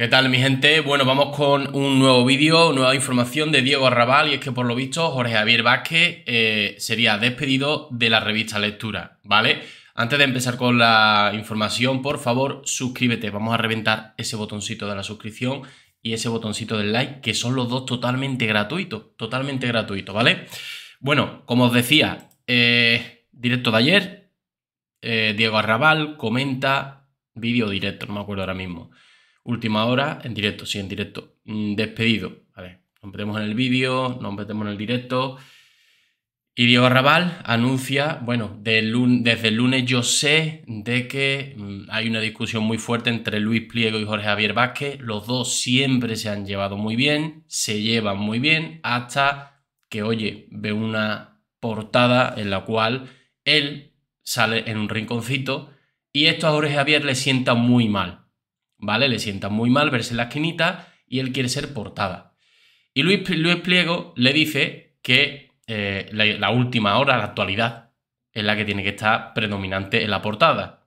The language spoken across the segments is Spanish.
¿Qué tal mi gente? Bueno, vamos con un nuevo vídeo, nueva información de Diego Arrabal y es que por lo visto Jorge Javier Vázquez eh, sería despedido de la revista Lectura, ¿vale? Antes de empezar con la información, por favor, suscríbete. Vamos a reventar ese botoncito de la suscripción y ese botoncito del like, que son los dos totalmente gratuitos, totalmente gratuitos, ¿vale? Bueno, como os decía, eh, directo de ayer, eh, Diego Arrabal comenta vídeo directo, no me acuerdo ahora mismo. Última hora en directo, sí, en directo. Mm, despedido. ver, Nos metemos en el vídeo, nos metemos en el directo. Y Diego Arrabal anuncia, bueno, desde el lunes yo sé de que mm, hay una discusión muy fuerte entre Luis Pliego y Jorge Javier Vázquez. Los dos siempre se han llevado muy bien, se llevan muy bien, hasta que, oye, ve una portada en la cual él sale en un rinconcito y esto a Jorge Javier le sienta muy mal. ¿vale? Le sienta muy mal verse en la esquinita y él quiere ser portada. Y Luis, Luis Pliego le dice que eh, la, última hora, la actualidad, es la que tiene que estar predominante en la portada.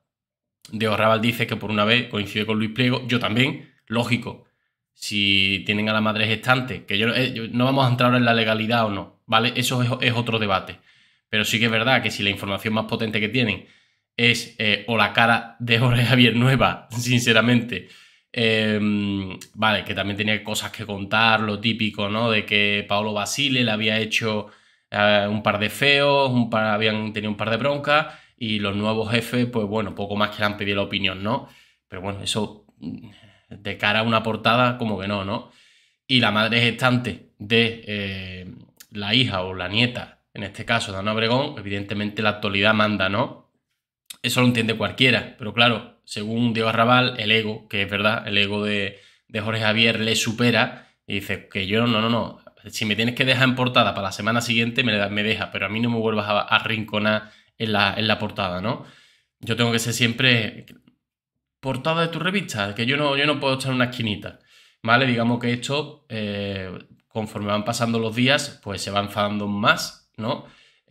Diego Raval dice que por una vez coincide con Luis Pliego, yo también, lógico. Si tienen a la madre gestante, que eh, yo, no vamos a entrar ahora en la legalidad o no, ¿vale? Eso es, es otro debate. Pero sí que es verdad que si la información más potente que tienen es eh, o la cara de Jorge Javier Nueva, sinceramente. Em, vale, que también tenía cosas que contar, lo típico, ¿no? De que Paolo Basile le había hecho eh, un par de feos, un par, habían tenido un par de broncas y los nuevos jefes, pues bueno, poco más que le han pedido la opinión, ¿no? Pero bueno, eso de cara a una portada, como que no, ¿no? Y la madre gestante de eh, la hija o la nieta, en este caso de Ana Obregón, evidentemente la actualidad manda, ¿no? eso lo entiende cualquiera, pero claro, según Diego Arrabal, el ego, que es verdad, el ego de, Jorge Javier le supera y dice que yo no, no, no, si me tienes que dejar en portada para la semana siguiente, me, me deja, pero a mí no me vuelvas a rinconar en la, portada, ¿no? Yo tengo que ser siempre portada de tu revista, que yo no, yo no puedo estar en una esquinita, ¿vale? Digamos que esto, eh, conforme van pasando los días, pues se va enfadando más, ¿no?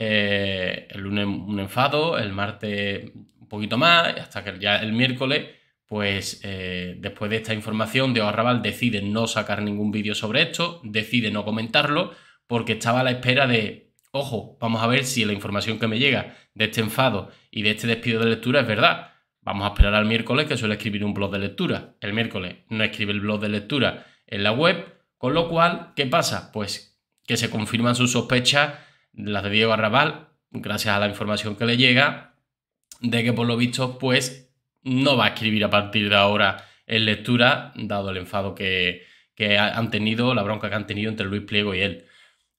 Eh, el lunes un enfado, el martes un poquito más, hasta que ya el miércoles, pues eh, después de esta información, de Arrabal decide no sacar ningún vídeo sobre esto, decide no comentarlo, porque estaba a la espera de, ojo, vamos a ver si la información que me llega de este enfado y de este despido de lectura es verdad. Vamos a esperar al miércoles que suele escribir un blog de lectura. El miércoles no escribe el blog de lectura en la web, con lo cual, ¿qué pasa? Pues que se confirman sus sospechas las de Diego Arrabal, gracias a la información que le llega, de que por lo visto, pues no va a escribir a partir de ahora en lectura, dado el enfado que, que han tenido, la bronca que han tenido entre Luis Pliego y él.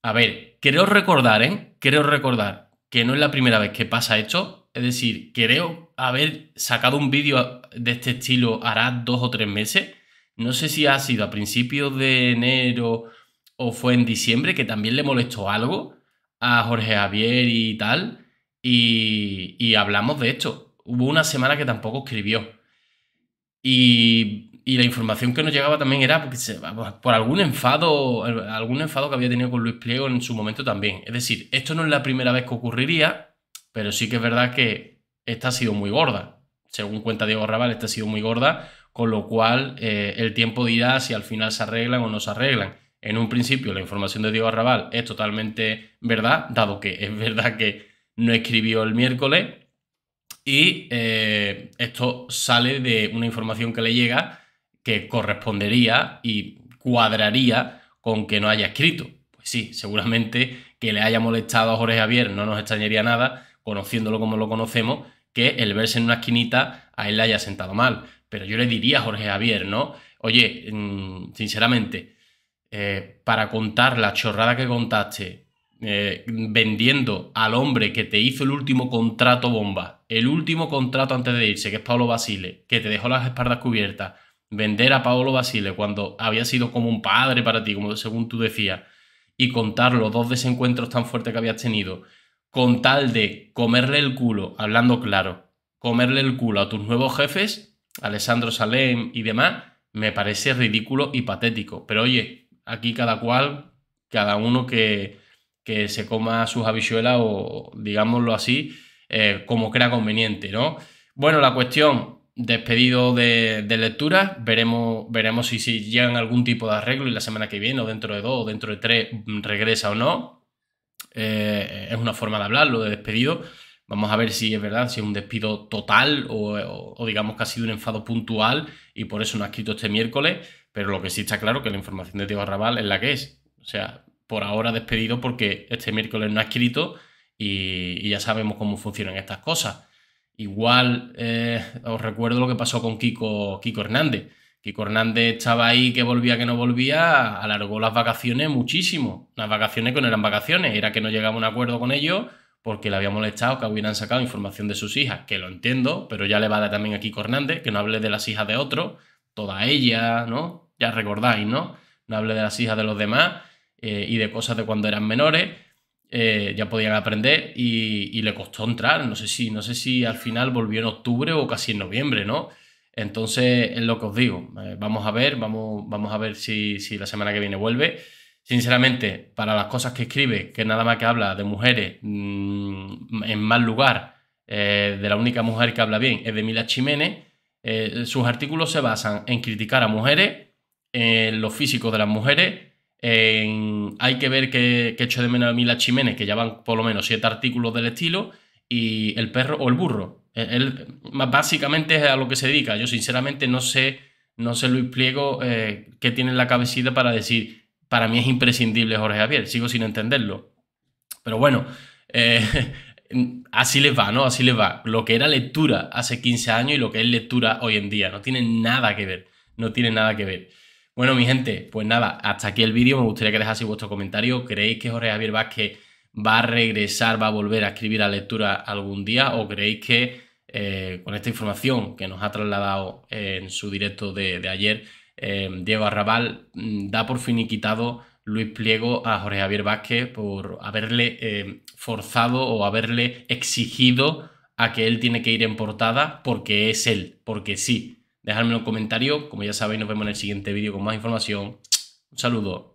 A ver, creo recordar, ¿eh? Creo recordar que no es la primera vez que pasa esto. Es decir, creo haber sacado un vídeo de este estilo hará dos o tres meses. No sé si ha sido a principios de enero o fue en diciembre que también le molestó algo a Jorge Javier y tal, y, hablamos de esto. Hubo una semana que tampoco escribió. Y, la información que nos llegaba también era porque se, por algún enfado, algún enfado que había tenido con Luis Pliego en su momento también. Es decir, esto no es la primera vez que ocurriría, pero sí que es verdad que esta ha sido muy gorda. Según cuenta Diego Raval, esta ha sido muy gorda, con lo cual eh, el tiempo dirá si al final se arreglan o no se arreglan en un principio la información de Diego Arrabal es totalmente verdad, dado que es verdad que no escribió el miércoles. Y eh, esto sale de una información que le llega que correspondería y cuadraría con que no haya escrito. Pues sí, seguramente que le haya molestado a Jorge Javier no nos extrañaría nada, conociéndolo como lo conocemos, que el verse en una esquinita a él le haya sentado mal. Pero yo le diría a Jorge Javier, ¿no? Oye, mm, sinceramente, eh, para contar la chorrada que contaste, eh, vendiendo al hombre que te hizo el último contrato bomba, el último contrato antes de irse, que es Pablo Basile, que te dejó las espaldas cubiertas, vender a Pablo Basile cuando había sido como un padre para ti, como según tú decías, y contar los dos desencuentros tan fuertes que habías tenido, con tal de comerle el culo, hablando claro, comerle el culo a tus nuevos jefes, Alessandro Salem y demás, me parece ridículo y patético. Pero oye, aquí cada cual, cada uno que, que se coma sus habichuelas o, digámoslo así, eh, como crea conveniente, ¿no? Bueno, la cuestión, despedido de, de lectura, veremos, veremos si, si, llegan algún tipo de arreglo y la semana que viene, o dentro de dos, o dentro de tres, mm, regresa o no. Eh, es una forma de hablarlo, de despedido. Vamos a ver si es verdad, si es un despido total o, o, digamos que ha sido un enfado puntual y por eso no ha escrito este miércoles pero lo que sí está claro es que la información de Diego Arrabal es la que es. O sea, por ahora despedido porque este miércoles no ha escrito y, ya sabemos cómo funcionan estas cosas. Igual eh, os recuerdo lo que pasó con Kiko, Kiko Hernández. Kiko Hernández estaba ahí, que volvía, que no volvía, alargó las vacaciones muchísimo. Las vacaciones que no eran vacaciones, era que no llegaba a un acuerdo con ellos porque le había molestado que hubieran sacado información de sus hijas, que lo entiendo, pero ya le vale también a Kiko Hernández que no hable de las hijas de otro, toda ella, ¿no? Ya recordáis, ¿no? No hablé de las hijas de los demás eh, y de cosas de cuando eran menores. Eh, ya podían aprender y, le costó entrar. No sé, si, no sé si al final volvió en octubre o casi en noviembre, ¿no? Entonces es lo que os digo. Eh, vamos a ver, vamos, vamos a ver si, si, la semana que viene vuelve. Sinceramente, para las cosas que escribe, que nada más que habla de mujeres mm, en mal lugar, de la única mujer que habla bien es de Mila Jiménez, eh, sus artículos se basan en criticar a mujeres, en los físicos de las mujeres, en hay que ver que, he hecho de menos a Mila Jiménez, que ya van por lo menos siete artículos del estilo, y el perro o el burro. Eh, él, básicamente es a lo que se dedica. Yo sinceramente no sé, no sé Luis Pliego eh, qué tiene en la cabecita para decir, para mí es imprescindible Jorge Javier, sigo sin entenderlo. Pero bueno, eh, así les va, ¿no? Así les va. Lo que era lectura hace 15 años y lo que es lectura hoy en día. No tiene nada que ver. No tiene nada que ver. Bueno, mi gente, pues nada, hasta aquí el vídeo. Me gustaría que dejaseis vuestro comentario. ¿Creéis que Jorge Javier Vázquez va a regresar, va a volver a escribir a lectura algún día? ¿O creéis que eh, con esta información que nos ha trasladado eh, en su directo de, ayer, eh, Diego Arrabal mm, da por finiquitado Luis Pliego a Jorge Javier Vázquez por haberle eh, forzado o haberle exigido a que él tiene que ir en portada porque es él, porque sí. Dejadme un comentario, como ya sabéis, nos vemos en el siguiente vídeo con más información. Un saludo.